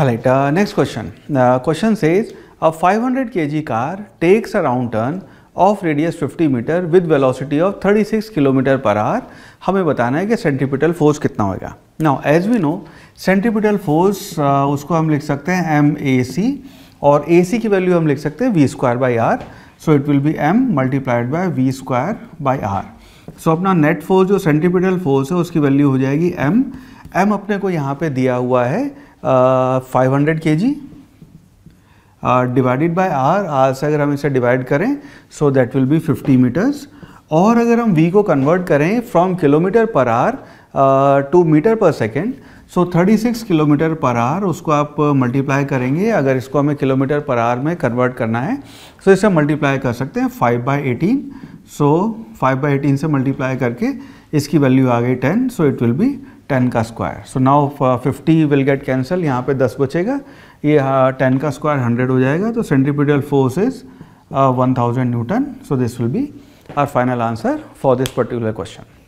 Alright, next question question says a says a 500 kg car takes a round turn of radius 50 metre with velocity of 36 kilometre per hour हमें बताना है कि centripetal force कितना होगा now as we know centripetal force उसको हम लिख सकते हैं एम ए सी और ए सी की वैल्यू हम लिख सकते हैं V square by R so it will be M multiplied by V square by R so अपना नेट फोर्स जो सेंट्रीपिटल फोर्स है उसकी वैल्यू हो जाएगी एम एम अपने को यहाँ पे दिया हुआ है five hundred K G divided by R R से अगर हम इसे डिवाइड करें so that will be 50 metres और अगर हम वी को कन्वर्ट करें from kilometre per hour to metre per second so 36 kilometre per hour उसको आप मल्टीप्लाई करेंगे अगर इसको हमें किलोमीटर पर आर में कन्वर्ट करना है सो so इसे मल्टीप्लाई कर सकते हैं 5 by eighteen so 5 by eighteen से मल्टीप्लाई करके इसकी वैल्यू आ गई 10 so it will be ten का square so now fifty will get cancel यहाँ पे दस बचेगा ये uh, टेन का स्क्वायर हंड्रेड हो जाएगा तो centripetal force is one thousand newton so this will be our final answer for this particular question